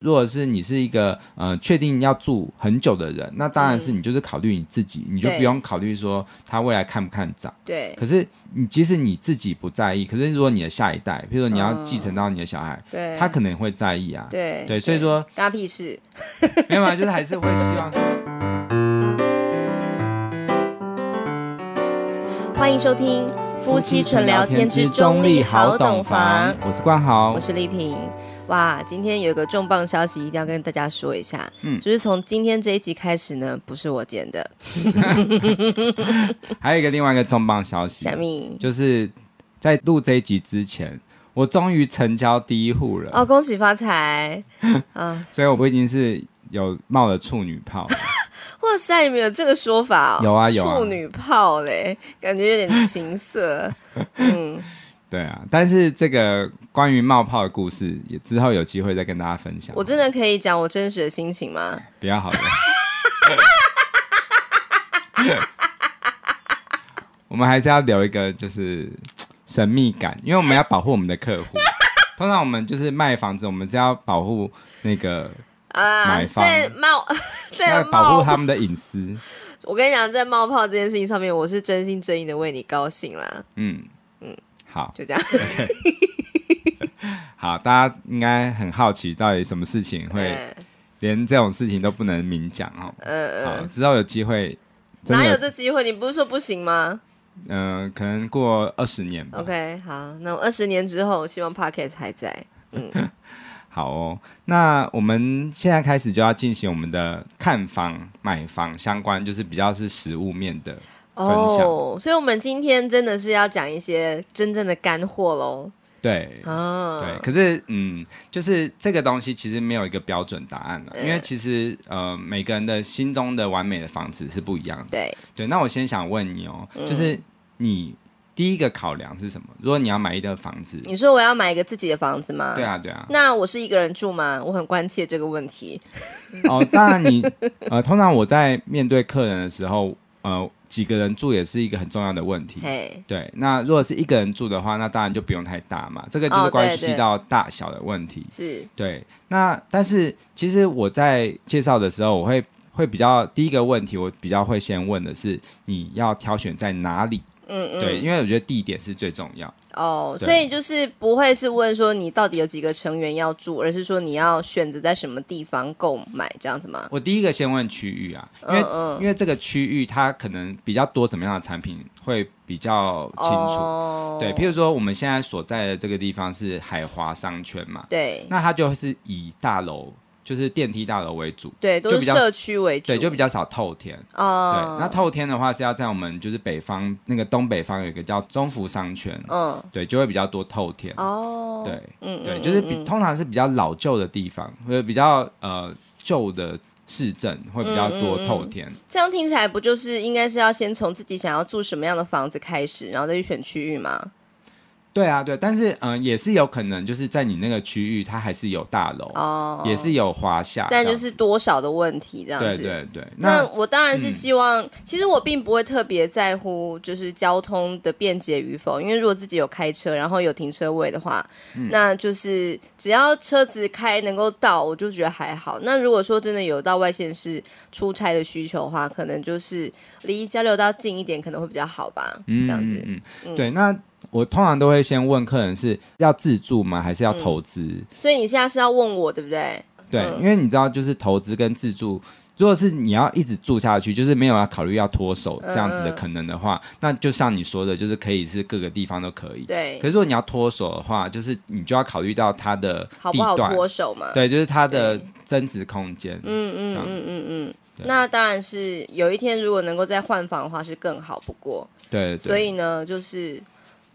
如果是你是一个呃确定要住很久的人，那当然是你就是考虑你自己，你就不用考虑说他未来看不看涨。对。可是你即使你自己不在意，可是如果你的下一代，比如说你要继承到你的小孩，他可能会在意啊。对。对，所以说。搭屁事。没有啊，就是还是会希望。欢迎收听夫妻纯聊天之中立好懂房，我是冠豪，我是丽萍。哇，今天有个重磅消息，一定要跟大家说一下。嗯，就是从今天这一集开始呢，不是我剪的。还有一个另外一个重磅消息，小米，就是在录这一集之前，我终于成交第一户了。哦，恭喜发财！啊，所以我不一定是有冒了处女泡。哇塞，有没有这个说法？有啊，有处女泡嘞，感觉有点情色。嗯。对啊，但是这个关于冒泡的故事也之后有机会再跟大家分享。我真的可以讲我真实的心情吗？比较好的。我们还是要留一个就是神秘感，因为我们要保护我们的客户。通常我们就是卖房子，我们是要保护那个啊买方，在冒 在保护他们的隐私。我跟你讲，在冒泡这件事情上面，我是真心真意的为你高兴啦。嗯。好，就这样。好，大家应该很好奇，到底什么事情会连这种事情都不能明讲哦。嗯嗯，直到有机会，哪有这机会？你不是说不行吗？嗯，可能过二十年。OK，好，那二十年之后，希望 p o c t 还在。嗯，好哦。那我们现在开始就要进行我们的看房、买房相关，就是比较是实物面的。哦，所以我们今天真的是要讲一些真正的干货喽。对，啊，对，可是嗯，就是这个东西其实没有一个标准答案了，因为其实呃，每个人的心中的完美的房子是不一样的。对，对，那我先想问你哦，就是你第一个考量是什么？如果你要买一个房子，你说我要买一个自己的房子吗？对啊，对啊。那我是一个人住吗？我很关切这个问题。哦，当然你呃，通常我在面对客人的时候呃。几个人住也是一个很重要的问题。对，那如果是一个人住的话，那当然就不用太大嘛。这个就是关系到大小的问题。是，对。那但是其实我在介绍的时候，我会会比较第一个问题，我比较会先问的是你要挑选在哪里。嗯，对，因为我觉得地点是最重要哦，所以就是不会是问说你到底有几个成员要住，而是说你要选择在什么地方购买这样子吗？我第一个先问区域啊，因为因为这个区域它可能比较多什么样的产品会比较清楚，对，譬如说我们现在所在的这个地方是海华商圈嘛，对，那它就是以大楼。就是电梯大楼为主，对，都是社区为主，对，就比较少透天。哦，对，那透天的话是要在我们就是北方那个东北方有一个叫中福商圈，嗯，对，就会比较多透天。哦，对，嗯，对，就是比通常是比较老旧的地方，或者比较呃旧的市镇会比较多透天。这样听起来不就是应该是要先从自己想要住什么样的房子开始，然后再去选区域吗？对啊，对，但是嗯，也是有可能，就是在你那个区域，它还是有大楼，也是有华夏，但就是多少的问题，这样子。对对对。那我当然是希望，其实我并不会特别在乎，就是交通的便捷与否，因为如果自己有开车，然后有停车位的话，那就是只要车子开能够到，我就觉得还好。那如果说真的有到外县市出差的需求的话，可能就是离交流道近一点，可能会比较好吧，嗯、这样子。嗯，对，那。我通常都会先问客人是要自住吗，还是要投资？所以你现在是要问我，对不对？对，因为你知道，就是投资跟自住，如果是你要一直住下去，就是没有要考虑要脱手这样子的可能的话，那就像你说的，就是可以是各个地方都可以。对。可是如果你要脱手的话，就是你就要考虑到它的好不好脱手嘛？对，就是它的增值空间。嗯嗯嗯嗯嗯。那当然是有一天如果能够再换房的话，是更好不过。对。所以呢，就是。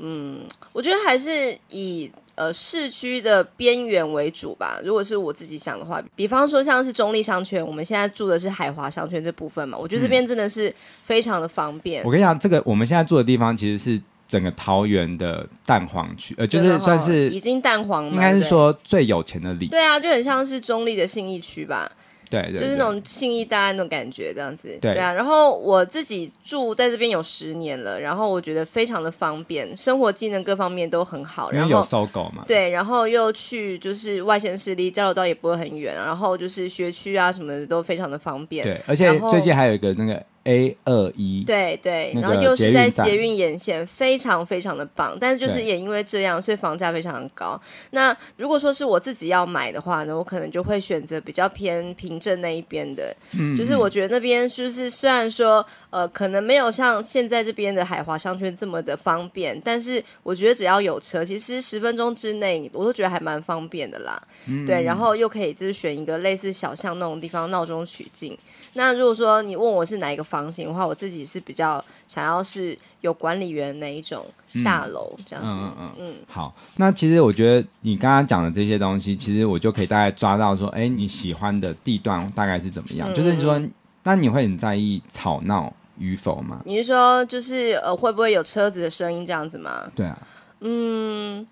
嗯，我觉得还是以呃市区的边缘为主吧。如果是我自己想的话，比方说像是中立商圈，我们现在住的是海华商圈这部分嘛，我觉得这边真的是非常的方便。我跟你讲，这个我们现在住的地方其实是整个桃园的蛋黄区，呃，就是算是已经蛋黄，应该是说最有钱的里。对啊，就很像是中立的信义区吧。对，就是那种信义大安那种感觉，这样子。对啊，然后我自己住在这边有十年了，然后我觉得非常的方便，生活技能各方面都很好。然后有搜狗嘛？对，然后又去就是外县市，离交流道也不会很远，然后就是学区啊什么的都非常的方便。对，而且最近还有一个那个。A 二一，对对，然后又是在捷运沿线，非常非常的棒。但是就是也因为这样，所以房价非常的高。那如果说是我自己要买的话呢，我可能就会选择比较偏平镇那一边的，就是我觉得那边就是虽然说呃可能没有像现在这边的海华商圈这么的方便，但是我觉得只要有车，其实十分钟之内我都觉得还蛮方便的啦。对，然后又可以就是选一个类似小巷那种地方闹中取静。那如果说你问我是哪一个房型的话，我自己是比较想要是有管理员那一种大楼这样子。嗯嗯嗯。好，那其实我觉得你刚刚讲的这些东西，其实我就可以大概抓到说，哎，你喜欢的地段大概是怎么样？就是说，那你会很在意吵闹与否吗？你是说，就是呃，会不会有车子的声音这样子吗？对啊。嗯，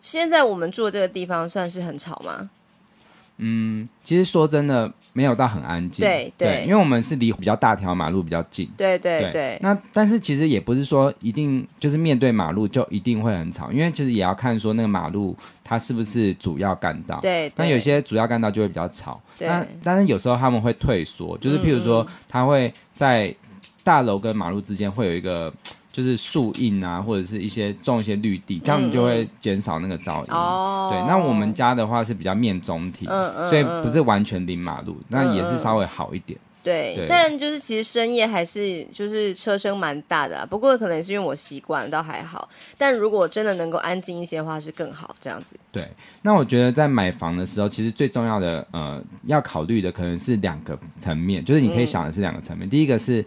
现在我们住这个地方算是很吵吗？嗯，其实说真的。没有到很安静，对对，因为我们是离比较大条马路比较近，对对对。那但是其实也不是说一定就是面对马路就一定会很吵，因为其实也要看说那个马路它是不是主要干道，对。但有些主要干道就会比较吵，但但是有时候他们会退缩，就是譬如说他会在大楼跟马路之间会有一个。就是树荫啊，或者是一些种一些绿地，这样子就会减少那个噪音。哦，对，那我们家的话是比较面中庭，所以不是完全临马路，那也是稍微好一点。对，但就是其实深夜还是就是车声蛮大的，不过可能是因为我习惯，倒还好。但如果真的能够安静一些的话，是更好这样子。对，那我觉得在买房的时候，其实最重要的呃要考虑的可能是两个层面，就是你可以想的是两个层面，第一个是。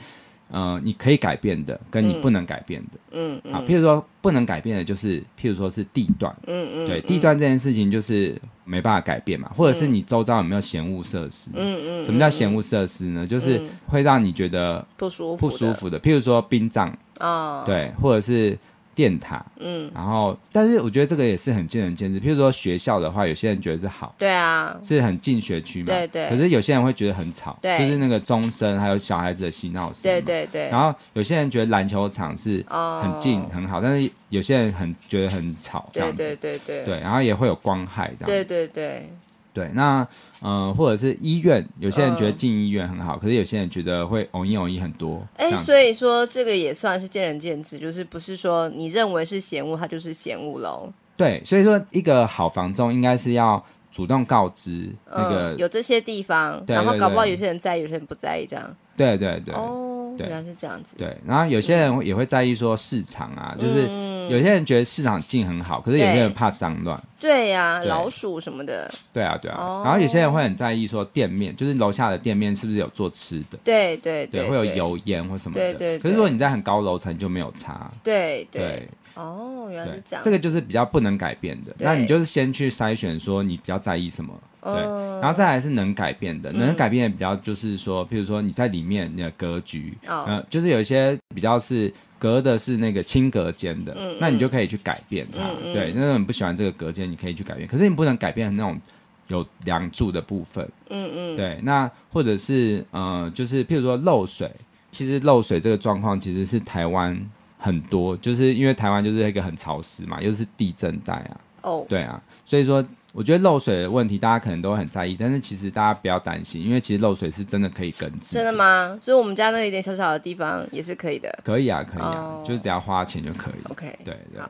嗯，你可以改变的，跟你不能改变的，嗯，啊，譬如说不能改变的就是，譬如说是地段，嗯嗯，对，地段这件事情就是没办法改变嘛，或者是你周遭有没有嫌物设施，嗯嗯，什么叫嫌物设施呢？就是会让你觉得不舒服不舒服的，譬如说殡葬，哦，对，或者是。电塔，嗯，然后，但是我觉得这个也是很见仁见智。譬如说学校的话，有些人觉得是好，对啊，是很近学区嘛，对对。可是有些人会觉得很吵，对，就是那个钟声，还有小孩子的嬉闹声，对对对。然后有些人觉得篮球场是很近很好，但是有些人很觉得很吵，这对对对对，对，然后也会有光害这样，对对对。对，那呃，或者是医院，有些人觉得进医院很好，可是有些人觉得会容易容易很多。哎，所以说这个也算是见仁见智，就是不是说你认为是嫌恶，它就是嫌恶喽。对，所以说一个好房中应该是要主动告知那个有这些地方，然后搞不好有些人在意，有些人不在意，这样。对对对，哦，原来是这样子。对，然后有些人也会在意说市场啊，就是。有些人觉得市场净很好，可是有些人怕脏乱。对呀，老鼠什么的。对啊，对啊。然后有些人会很在意说店面，就是楼下的店面是不是有做吃的？对对对。会有油烟或什么的。对对。可是如果你在很高楼层，就没有擦。对对。哦，原来是这样。这个就是比较不能改变的。那你就是先去筛选，说你比较在意什么？对。然后再来是能改变的，能改变比较就是说，譬如说你在里面你的格局，呃，就是有一些比较是。隔的是那个轻隔间的，那你就可以去改变它。对，那为你不喜欢这个隔间，你可以去改变。可是你不能改变那种有梁柱的部分。嗯嗯。对，那或者是呃，就是譬如说漏水，其实漏水这个状况其实是台湾很多，就是因为台湾就是一个很潮湿嘛，又是地震带啊。哦。对啊，所以说。我觉得漏水的问题，大家可能都很在意，但是其实大家不要担心，因为其实漏水是真的可以根治。真的吗？所以，我们家那一点小小的地方也是可以的。可以啊，可以啊，就是只要花钱就可以。OK。对。对。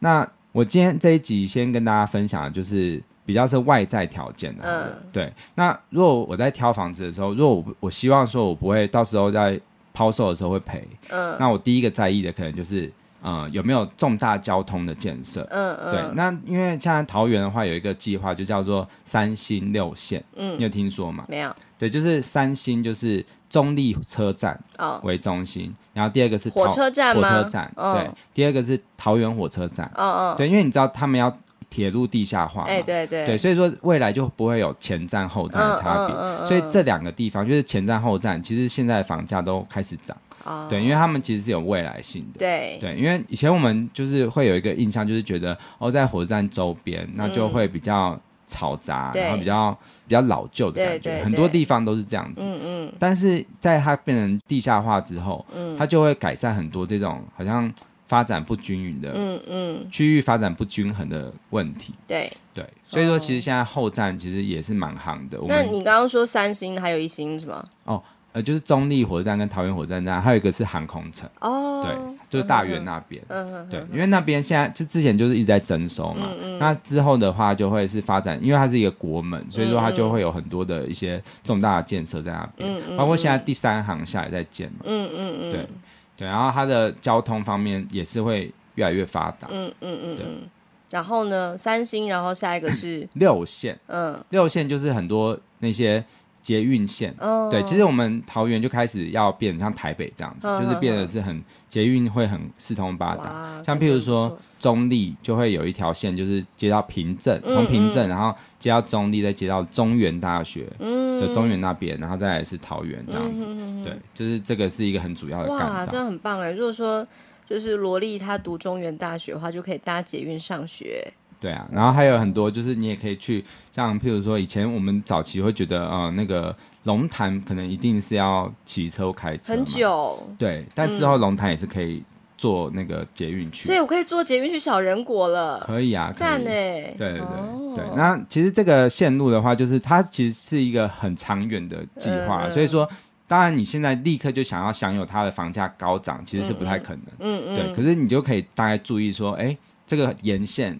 那我今天这一集先跟大家分享，就是比较是外在条件的。嗯。对。那如果我在挑房子的时候，如果我希望说我不会到时候在抛售的时候会赔，嗯，那我第一个在意的可能就是。嗯，有没有重大交通的建设？嗯嗯。对，那因为现在桃园的话有一个计划，就叫做“三星六线”。嗯，你有听说吗？没有。对，就是三星，就是中立车站为中心，然后第二个是火车站，火车站。对，第二个是桃园火车站。嗯嗯。对，因为你知道他们要铁路地下化嘛？对对。对，所以说未来就不会有前站后站的差别。嗯嗯。所以这两个地方就是前站后站，其实现在房价都开始涨。对，因为他们其实是有未来性的。对对，因为以前我们就是会有一个印象，就是觉得哦，在火车站周边，那就会比较嘈杂，然后比较比较老旧的感觉，很多地方都是这样子。嗯嗯。但是，在它变成地下化之后，它就会改善很多这种好像发展不均匀、嗯嗯，区域发展不均衡的问题。对对，所以说其实现在后站其实也是蛮夯的。那你刚刚说三星还有一星是吗？哦。呃，就是中立火车站跟桃园火车站，还有一个是航空城。哦，对，就是大园那边。嗯，对，因为那边现在就之前就是一直在征收嘛，那之后的话就会是发展，因为它是一个国门，所以说它就会有很多的一些重大的建设在那边，包括现在第三航下也在建嘛。嗯嗯嗯，对对，然后它的交通方面也是会越来越发达。嗯嗯嗯，对。然后呢，三星，然后下一个是 六线。嗯，六线就是很多那些。捷运线，对，其实我们桃园就开始要变像台北这样子，就是变得是很捷运会很四通八达，像譬如说中立就会有一条线，就是接到平镇，从平镇，然后接到中立，再接到中原大学的中原那边，然后再是桃园这样子，对，就是这个是一个很主要的。哇，真的很棒哎！如果说就是萝莉她读中原大学的话，就可以搭捷运上学。对啊，然后还有很多，就是你也可以去，像譬如说以前我们早期会觉得，呃，那个龙潭可能一定是要骑车开很久，对，但之后龙潭也是可以坐那个捷运去，所以我可以坐捷运去小人国了，可以啊，赞呢，对对对对，那其实这个线路的话，就是它其实是一个很长远的计划，所以说，当然你现在立刻就想要享有它的房价高涨，其实是不太可能，嗯嗯，对，可是你就可以大概注意说，哎，这个沿线。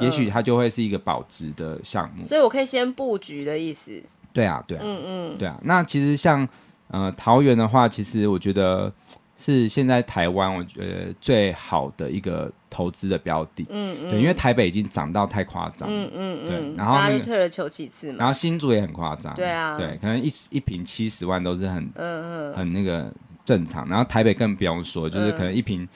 也许它就会是一个保值的项目，所以我可以先布局的意思。对啊，对啊，嗯嗯，对啊。那其实像呃桃园的话，其实我觉得是现在台湾我觉得最好的一个投资的标的。嗯嗯。对，因为台北已经涨到太夸张。嗯嗯。对。然后。退了球几次嘛？然后新竹也很夸张。对啊。对，可能一一平七十万都是很嗯嗯很那个正常，然后台北更不用说，就是可能一平。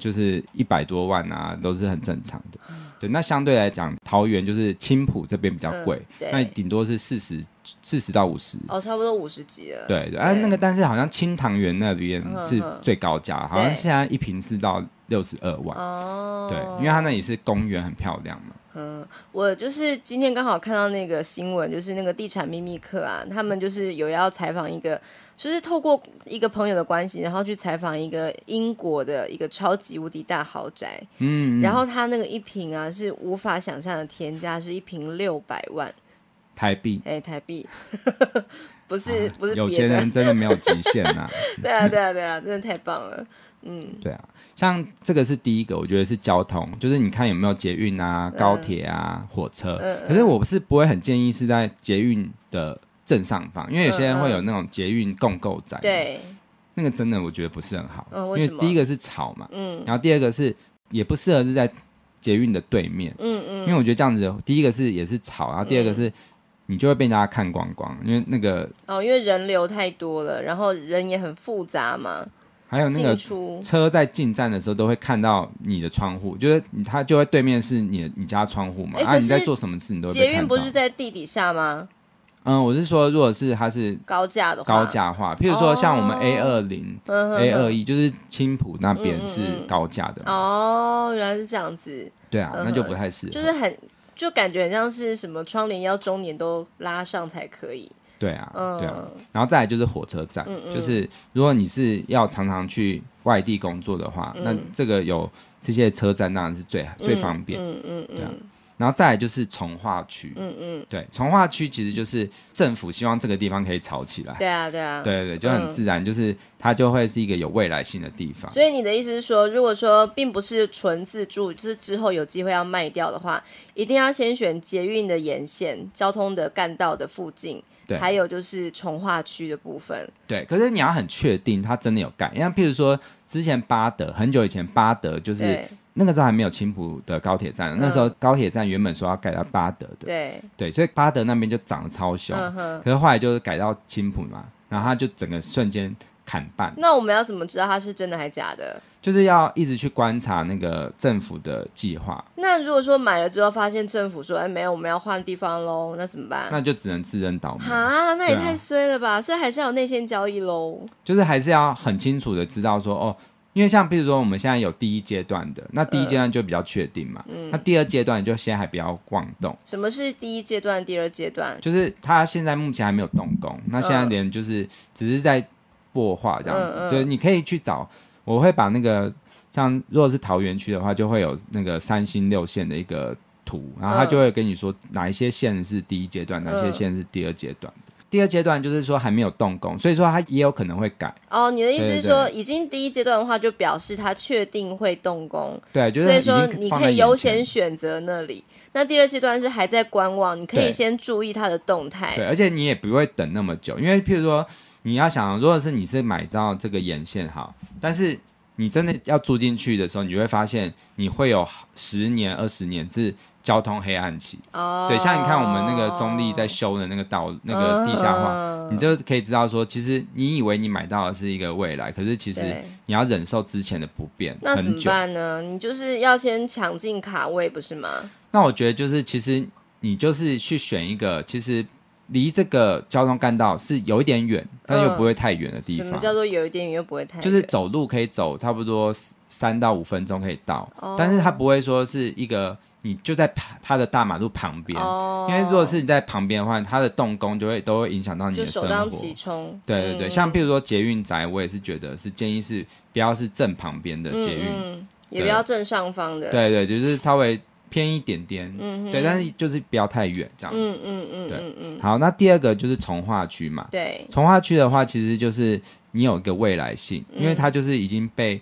就是一百多万啊，都是很正常的。对，那相对来讲，桃园就是青浦这边比较贵，那顶多是四十、四十到五十。哦，差不多五十几了。对对，哎，那个但是好像青塘园那边是最高价，好像现在一平是到六十二万。哦。对，因为它那里是公园，很漂亮嘛。嗯，我就是今天刚好看到那个新闻，就是那个地产秘密课啊，他们就是有要采访一个。就是透过一个朋友的关系，然后去采访一个英国的一个超级无敌大豪宅，嗯，然后他那个一瓶啊是无法想象的天价，是一瓶六百万台币，哎，台币，不是不是，有钱人真的没有极限啊！对啊，对啊，对啊，真的太棒了，嗯，对啊，像这个是第一个，我觉得是交通，就是你看有没有捷运啊、高铁啊、火车，可是我是不会很建议是在捷运的。正上方，因为有些人会有那种捷运共购宅，对，那个真的我觉得不是很好，因为第一个是吵嘛，嗯，然后第二个是也不适合是在捷运的对面，嗯嗯，因为我觉得这样子，第一个是也是吵，然后第二个是你就会被大家看光光，因为那个哦，因为人流太多了，然后人也很复杂嘛，还有那个车在进站的时候都会看到你的窗户，就是它就会对面是你你家窗户嘛，啊，你在做什么事，你都捷运不是在地底下吗？嗯，我是说，如果是它是高价的高价话，譬如说像我们 A 二零、A 二一，就是青浦那边是高价的哦，原来是这样子。对啊，那就不太是，就是很就感觉像是什么窗帘要中年都拉上才可以。对啊，对啊。然后再来就是火车站，就是如果你是要常常去外地工作的话，那这个有这些车站当然是最最方便。嗯嗯嗯。然后再来就是从化区，嗯嗯，对，从化区其实就是政府希望这个地方可以炒起来，对啊对啊，对对对，就很自然，就是它就会是一个有未来性的地方。所以你的意思是说，如果说并不是纯自住，就是之后有机会要卖掉的话，一定要先选捷运的沿线、交通的干道的附近。对，还有就是从化区的部分。对，可是你要很确定它真的有盖，因为譬如说之前巴德很久以前，巴德就是那个时候还没有青浦的高铁站，那时候高铁站原本说要改到巴德的。对。对，所以巴德那边就涨得超凶，可是后来就是改到青浦嘛，然后它就整个瞬间。砍半，那我们要怎么知道它是真的还是假的？就是要一直去观察那个政府的计划。那如果说买了之后发现政府说哎，没有，我们要换地方喽？那怎么办？那就只能自认倒霉啊！那也太衰了吧！所以还是要内线交易喽。就是还是要很清楚的知道说哦，因为像比如说我们现在有第一阶段的，那第一阶段就比较确定嘛。嗯。那第二阶段就现在还比较晃动。什么是第一阶段、第二阶段？就是它现在目前还没有动工，那现在连就是只是在。破化这样子，就是你可以去找，我会把那个像如果是桃园区的话，就会有那个三星六线的一个图，然后他就会跟你说哪一些线是第一阶段，哪些线是第二阶段。第二阶段就是说还没有动工，所以说他也有可能会改。哦，你的意思是说，已经第一阶段的话，就表示他确定会动工。对，所以说你可以优先选择那里。那第二阶段是还在观望，你可以先注意它的动态。对，而且你也不会等那么久，因为譬如说。你要想，如果是你是买到这个沿线好，但是你真的要住进去的时候，你就会发现你会有十年、二十年是交通黑暗期。哦。对，像你看我们那个中立在修的那个道，那个地下化，你就可以知道说，其实你以为你买到的是一个未来，可是其实你要忍受之前的不便。那怎么办呢？你就是要先抢进卡位，不是吗？那我觉得就是，其实你就是去选一个，其实。离这个交通干道是有一点远，但又不会太远的地方。什么叫做有一点远又不会太远？就是走路可以走差不多三到五分钟可以到，但是它不会说是一个你就在它的大马路旁边，因为如果是你在旁边的话，它的动工就会都会影响到你的生活。首当其冲。对对对，像譬如说捷运宅，我也是觉得是建议是不要是正旁边的捷运，也不要正上方的。对对，就是稍微。偏一点点，嗯对，但是就是不要太远这样子，嗯嗯嗯，对，嗯，好，那第二个就是从化区嘛，对，从化区的话，其实就是你有一个未来性，因为它就是已经被。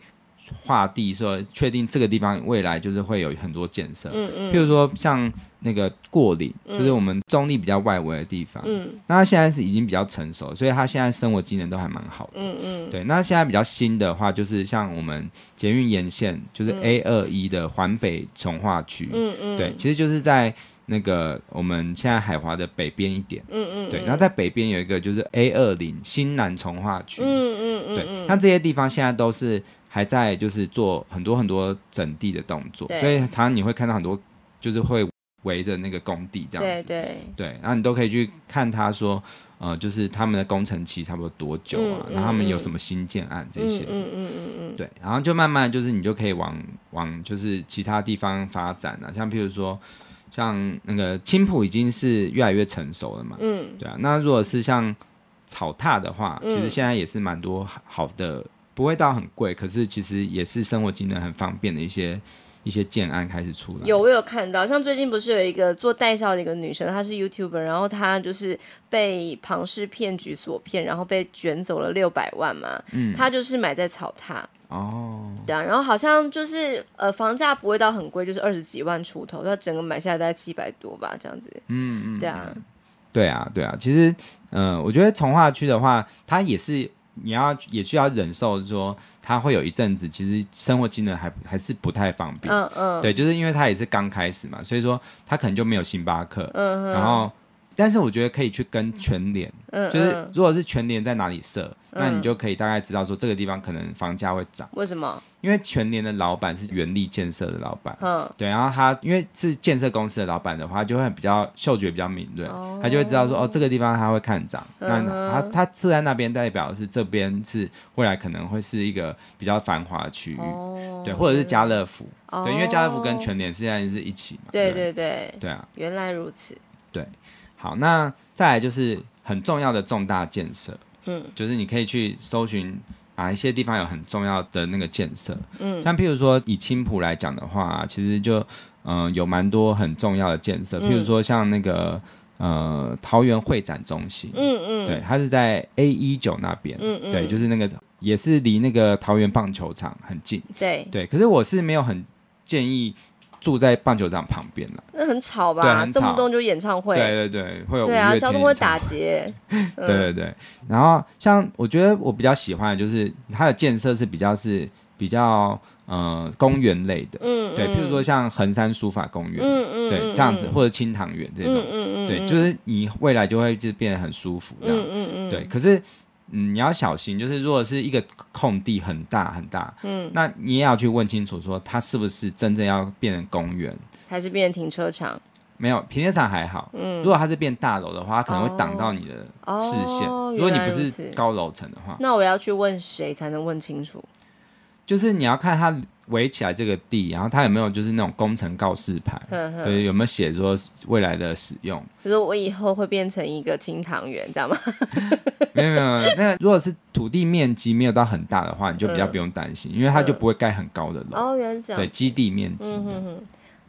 划地说，确定这个地方未来就是会有很多建设，嗯嗯，譬如说像那个过岭，就是我们中立比较外围的地方，嗯，那它现在是已经比较成熟，所以它现在生活机能都还蛮好的，嗯嗯，对，那现在比较新的话，就是像我们捷运沿线，就是 A 二一的环北从化区，嗯嗯，对，其实就是在那个我们现在海华的北边一点，嗯嗯，对，那在北边有一个就是 A 二零新南从化区，嗯嗯嗯，对，这些地方现在都是。还在就是做很多很多整地的动作，所以常常你会看到很多就是会围着那个工地这样子，对对，然后你都可以去看他说，呃，就是他们的工程期差不多多久啊？然后他们有什么新建案这些，嗯嗯嗯嗯嗯，对，然后就慢慢就是你就可以往往就是其他地方发展了，像譬如说像那个青浦已经是越来越成熟了嘛，嗯，对啊，那如果是像草榻的话，其实现在也是蛮多好的。不会到很贵，可是其实也是生活机能很方便的一些一些建案开始出来。有，我有看到，像最近不是有一个做代销的一个女生，她是 YouTuber，然后她就是被庞氏骗局所骗，然后被卷走了六百万嘛。嗯，她就是买在草塔。哦，对啊，然后好像就是呃房价不会到很贵，就是二十几万出头，她整个买下来大概七百多吧这样子。嗯嗯，对啊，对啊，对啊，其实嗯，我觉得从化区的话，它也是。你要也需要忍受，说他会有一阵子，其实生活机能还还是不太方便。嗯嗯，对，就是因为他也是刚开始嘛，所以说他可能就没有星巴克。嗯然后。但是我觉得可以去跟全联，就是如果是全联在哪里设，那你就可以大概知道说这个地方可能房价会涨。为什么？因为全联的老板是原力建设的老板，嗯，对。然后他因为是建设公司的老板的话，就会比较嗅觉比较敏锐，他就会知道说哦，这个地方他会看涨。那他他设在那边，代表是这边是未来可能会是一个比较繁华的区域，对，或者是家乐福，对，因为家乐福跟全联现在是一起嘛。对对对，对啊，原来如此，对。好，那再来就是很重要的重大建设，嗯，就是你可以去搜寻哪一些地方有很重要的那个建设，嗯，像譬如说以青浦来讲的话，其实就，嗯，有蛮多很重要的建设，譬如说像那个，呃，桃园会展中心，嗯嗯，对，它是在 A 一九那边，嗯嗯，对，就是那个也是离那个桃园棒球场很近，对对，可是我是没有很建议。住在棒球场旁边了，那很吵吧？对，动不动就演唱会，对对对，会有对啊，交通会打劫。对对对，然后像我觉得我比较喜欢的就是它的建设是比较是比较嗯公园类的，嗯，对，譬如说像横山书法公园，嗯嗯，对，这样子或者清塘园这种，嗯嗯，对，就是你未来就会就变得很舒服这嗯嗯，对，可是。嗯，你要小心，就是如果是一个空地很大很大，嗯，那你也要去问清楚，说它是不是真正要变成公园，还是变成停车场？没有停车场还好，嗯，如果它是变大楼的话，它可能会挡到你的视线，如果你不是高楼层的话。那我要去问谁才能问清楚？就是你要看它围起来这个地，然后它有没有就是那种工程告示牌，对，有没有写说未来的使用？就是我以后会变成一个清塘园，知道吗？没有没有没有，那如果是土地面积没有到很大的话，你就比较不用担心，因为它就不会盖很高的楼。哦，原长。对，基地面积。嗯嗯。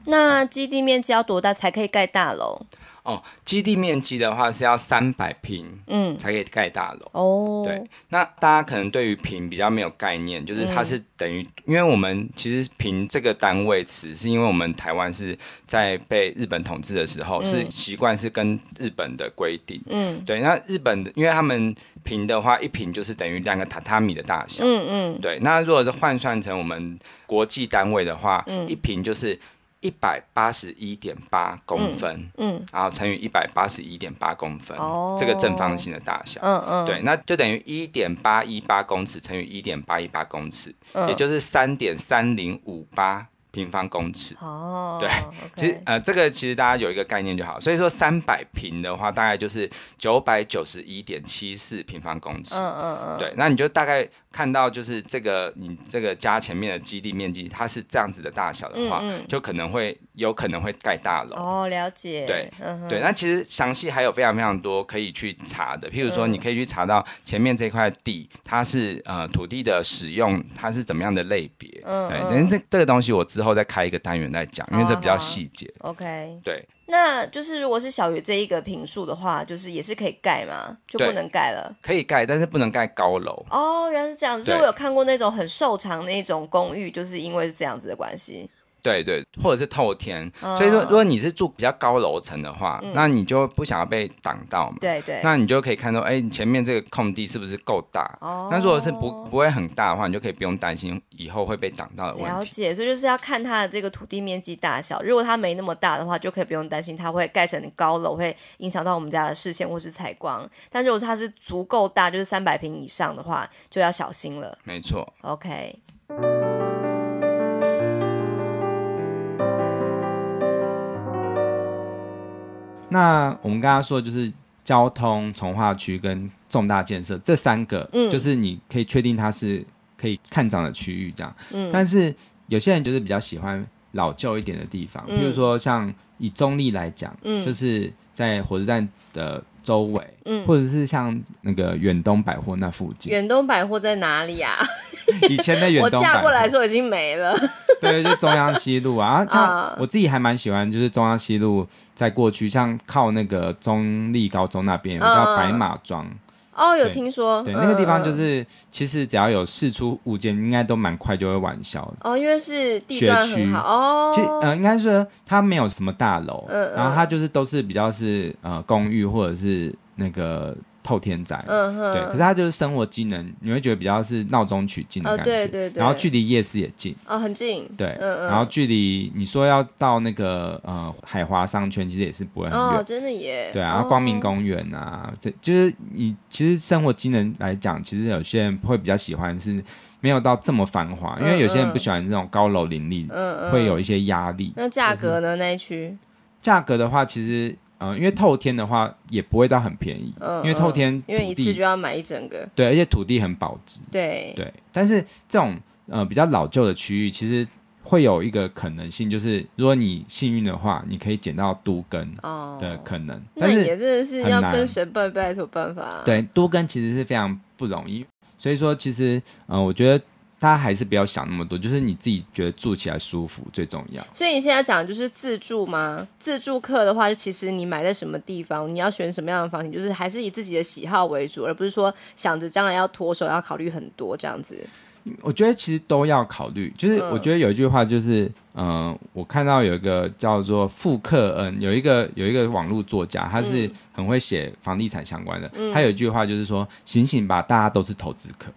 那基地面积要多大才可以盖大楼？哦，基地面积的话是要三百平，嗯，才可以盖大楼。哦，对，那大家可能对于平比较没有概念，就是它是等于，因为我们其实平这个单位词，是因为我们台湾是在被日本统治的时候，是习惯是跟日本的规定。嗯，对，那日本的，因为他们平的话，一平就是等于两个榻榻米的大小。嗯嗯，对，那如果是换算成我们国际单位的话，嗯，一平就是。一百八十一点八公分，嗯，然后乘以一百八十一点八公分，哦，这个正方形的大小，嗯嗯，对，那就等于一点八一八公尺乘以一点八一八公尺，也就是三点三零五八平方公尺，哦，对，其实呃，这个其实大家有一个概念就好，所以说三百平的话，大概就是九百九十一点七四平方公尺，嗯嗯嗯，对，那你就大概。看到就是这个，你这个加前面的基地面积，它是这样子的大小的话，就可能会有可能会盖大楼。哦，了解。对，对。那其实详细还有非常非常多可以去查的，譬如说，你可以去查到前面这块地，它是呃土地的使用，它是怎么样的类别。嗯嗯。对，那这这个东西我之后再开一个单元来讲，因为这比较细节。OK。对。那就是如果是小于这一个平数的话，就是也是可以盖吗？就不能盖了？可以盖，但是不能盖高楼。哦，原来是这样子，所以我有看过那种很瘦长那种公寓，就是因为是这样子的关系。对对，或者是透天，所以说如果你是住比较高楼层的话，那你就不想要被挡到嘛。对对，那你就可以看到，哎，前面这个空地是不是够大？哦，那如果是不不会很大的话，你就可以不用担心以后会被挡到的问题。了解，所以就是要看它的这个土地面积大小。如果它没那么大的话，就可以不用担心它会盖成高楼，会影响到我们家的视线或是采光。但如果它是足够大，就是三百平以上的话，就要小心了。没错。OK。那我们刚刚说的就是交通、从化区跟重大建设这三个，嗯，就是你可以确定它是可以看涨的区域，这样。嗯，但是有些人就是比较喜欢老旧一点的地方，比如说像以中立来讲，嗯，就是在火车站的周围，嗯，或者是像那个远东百货那附近。远东百货在哪里呀？以前的远东，我嫁过来说已经没了。对，就中央西路啊，像我自己还蛮喜欢，就是中央西路在过去，像靠那个中立高中那边，有叫白马庄。哦，有听说。对，那个地方就是，其实只要有四出五间，应该都蛮快就会完笑的。哦，因为是学区，哦，其呃，应该说它没有什么大楼，然后它就是都是比较是呃公寓或者是那个。后天宅，嗯哼，对，可是它就是生活机能，你会觉得比较是闹中取静的感觉，对对对，然后距离夜市也近，啊，很近，对，嗯嗯，然后距离你说要到那个呃海华商圈，其实也是不会很远，真的耶，对啊，光明公园啊，这就是你其实生活机能来讲，其实有些人会比较喜欢是没有到这么繁华，因为有些人不喜欢这种高楼林立，嗯嗯，会有一些压力。那价格呢那一区？价格的话，其实。嗯，因为透天的话也不会到很便宜，因为透天因为一次就要买一整个，对，而且土地很保值，对对。但是这种呃比较老旧的区域，其实会有一个可能性，就是如果你幸运的话，你可以捡到多根的可能。但是也真的是要跟神拜拜，有什么办法？对，多根其实是非常不容易，所以说其实嗯，我觉得。大家还是不要想那么多，就是你自己觉得住起来舒服最重要。所以你现在讲的就是自住吗？自住客的话，就其实你买在什么地方，你要选什么样的房型，就是还是以自己的喜好为主，而不是说想着将来要脱手要考虑很多这样子。我觉得其实都要考虑，就是我觉得有一句话就是，嗯，我看到有一个叫做复客，嗯，有一个有一个网络作家，他是很会写房地产相关的，他有一句话就是说：“醒醒吧，大家都是投资客。”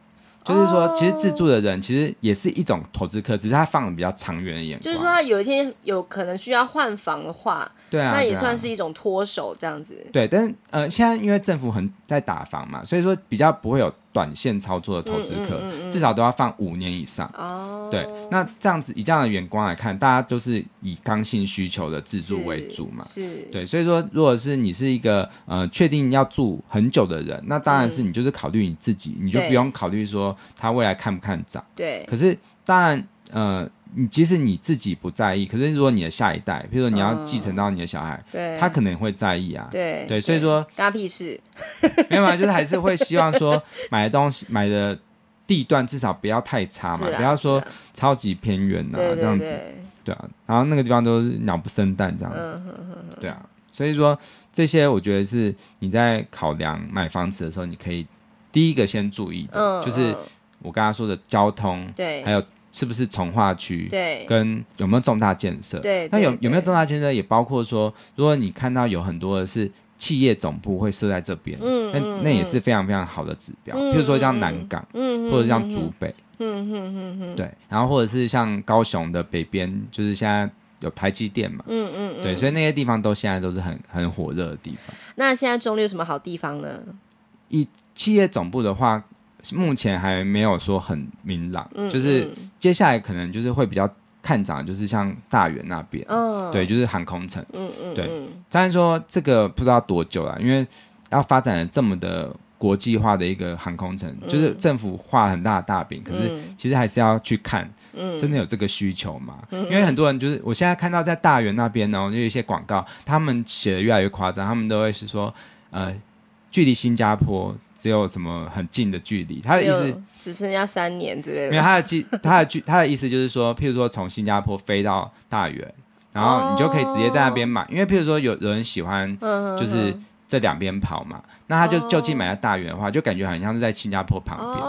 就是说，其实自住的人其实也是一种投资客，只是他放的比较长远的眼光。就是说，他有一天有可能需要换房的话，那也算是一种脱手这样子。对，但是呃，现在因为政府很在打房嘛，所以说比较不会有。短线操作的投资客，至少都要放五年以上。哦，对，那这样子以这样的眼光来看，大家都是以刚性需求的自住为主嘛。是，对，所以说，如果是你是一个呃确定要住很久的人，那当然是你就是考虑你自己，你就不用考虑说他未来看不看涨。对，可是当然，呃。你即使你自己不在意，可是如果你的下一代，比如说你要继承到你的小孩，他可能会在意啊。对对，所以说，屁事，没有嘛？就是还是会希望说，买的东西，买的地段至少不要太差嘛，不要说超级偏远呐，这样子。对啊，然后那个地方都是鸟不生蛋这样子。对啊，所以说这些，我觉得是你在考量买房子的时候，你可以第一个先注意的，就是我刚刚说的交通，对，还有。是不是从化区？对，跟有没有重大建设？对，那有有没有重大建设？也包括说，如果你看到有很多的是企业总部会设在这边，那那也是非常非常好的指标。譬如说像南港，嗯或者像竹北，嗯嗯嗯嗯，对，然后或者是像高雄的北边，就是现在有台积电嘛，嗯嗯，对，所以那些地方都现在都是很很火热的地方。那现在中立有什么好地方呢？以企业总部的话。目前还没有说很明朗，就是接下来可能就是会比较看涨，就是像大原那边，对，就是航空城，对。虽然说这个不知道多久了，因为要发展这么的国际化的一个航空城，就是政府画很大的大饼，可是其实还是要去看，真的有这个需求吗？因为很多人就是我现在看到在大原那边呢，就有一些广告，他们写的越来越夸张，他们都会是说，呃，距离新加坡。只有什么很近的距离，他的意思只剩下三年之类的。没有他的距，他的距，他的意思就是说，譬如说从新加坡飞到大原，然后你就可以直接在那边买。因为譬如说有有人喜欢，就是这两边跑嘛，那他就就近买在大原的话，就感觉好像是在新加坡旁边。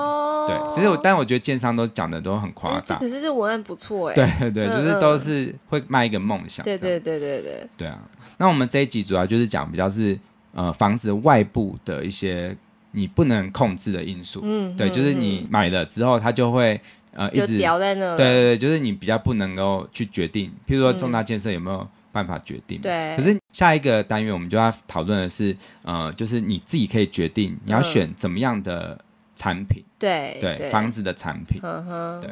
对，其实我，但我觉得建商都讲的都很夸张。这可是这文案不错哎。对对，就是都是会卖一个梦想。对对对对对。对啊，那我们这一集主要就是讲比较是呃房子外部的一些。你不能控制的因素，嗯，对，就是你买了之后，它就会呃一直掉在那。对对对，就是你比较不能够去决定，譬如说重大建设有没有办法决定。对。可是下一个单元我们就要讨论的是，呃，就是你自己可以决定你要选怎么样的产品。对对，房子的产品。嗯哼。对。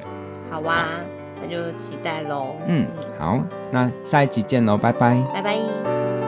好哇，那就期待喽。嗯，好，那下一集见喽，拜拜。拜拜。